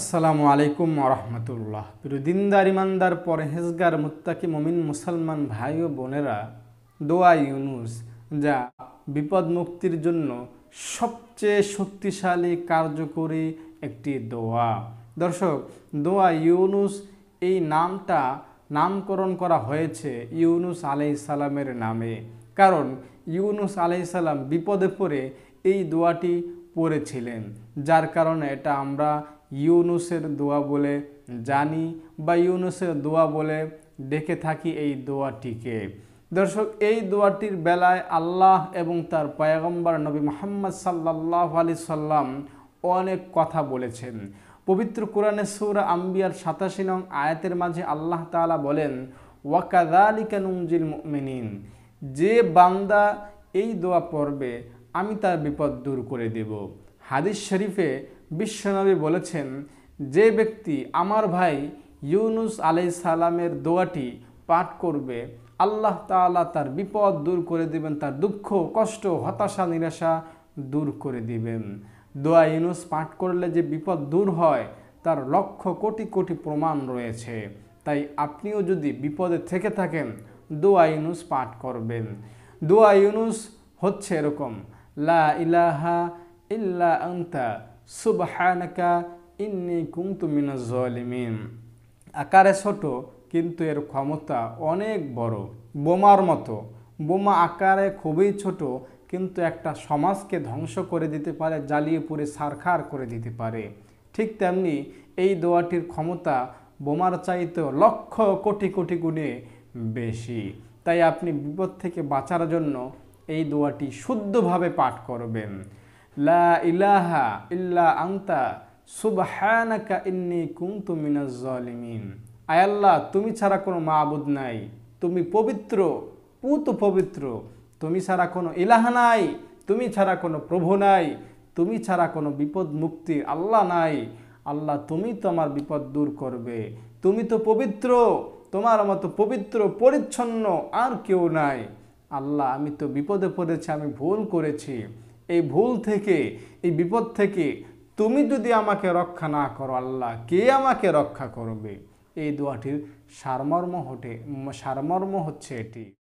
আসসালামু আলাইকুম রহমতুল্লাহ প্রিয়দিনদার ইমানদার পরহেজগার মুত্তাকি মমিন মুসলমান ভাই ও বোনেরা দোয়া ইউনুস যা বিপদ মুক্তির জন্য সবচেয়ে শক্তিশালী কার্যকরী একটি দোয়া দর্শক দোয়া ইউনুস এই নামটা নামকরণ করা হয়েছে ইউনুস আলাই সালামের নামে কারণ ইউনুস আলাই সালাম বিপদে পড়ে এই দোয়াটি পড়েছিলেন যার কারণে এটা আমরা ইউনুসের দোয়া বলে জানি বা ইউনুসের দোয়া বলে ডেকে থাকি এই দোয়াটিকে দর্শক এই দোয়াটির বেলায় আল্লাহ এবং তার পয়গম্বর নবী মোহাম্মদ সাল্লাহ আলি সাল্লাম অনেক কথা বলেছেন পবিত্র কোরআনে সুর আম্বিয়ার সাতাশি নং আয়াতের মাঝে আল্লাহ তালা বলেন ওয়াকাদালিকা মিনিন মেনিন যে বান্দা এই দোয়া পড়বে আমি তার বিপদ দূর করে দেব হাদিস শরীফে বিশ্বনবী বলেছেন যে ব্যক্তি আমার ভাই ইউনুস আলাই সালামের দোয়াটি পাঠ করবে আল্লাহ তালা তার বিপদ দূর করে দিবেন তার দুঃখ কষ্ট হতাশা নিরাশা দূর করে দিবেন দোয়া ইউনুস পাঠ করলে যে বিপদ দূর হয় তার লক্ষ কোটি কোটি প্রমাণ রয়েছে তাই আপনিও যদি বিপদে থেকে থাকেন দোয়া ইউনুস পাঠ করবেন দোয়া ইউনুস হচ্ছে এরকম লা ইলাহা ইল্লা আন্তা সুবহানাকা ইন্নি কুন্তু মিনাজলিমিন আকারে ছোট কিন্তু এর ক্ষমতা অনেক বড় বোমার মতো বোমা আকারে খুবই ছোট কিন্তু একটা সমাজকে ধ্বংস করে দিতে পারে জ্বালিয়ে পুড়ে সারখার করে দিতে পারে ঠিক তেমনি এই দোয়াটির ক্ষমতা বোমার চাইতে লক্ষ কোটি কোটি গুণে বেশি তাই আপনি বিপদ থেকে বাঁচার জন্য এই দোয়াটি শুদ্ধভাবে পাঠ করবেন লা ইলাহা ইল্লা ইন্নি আয় আল্লাহ তুমি ছাড়া কোনো মাহবুদ নাই তুমি পবিত্র পুত পবিত্র তুমি ছাড়া কোনো ইলাহা নাই তুমি ছাড়া কোনো প্রভু নাই তুমি ছাড়া কোনো বিপদ মুক্তি আল্লাহ নাই আল্লাহ তুমি তো আমার বিপদ দূর করবে তুমি তো পবিত্র তোমার মতো পবিত্র পরিচ্ছন্ন আর কেউ নাই আল্লাহ আমি তো বিপদে পড়েছি আমি ভুল করেছি এই ভুল থেকে এই বিপদ থেকে তুমি যদি আমাকে রক্ষা না করো আল্লাহ কে আমাকে রক্ষা করবে এই দোয়াটির সারমর্ম হটে সারমর্ম হচ্ছে এটি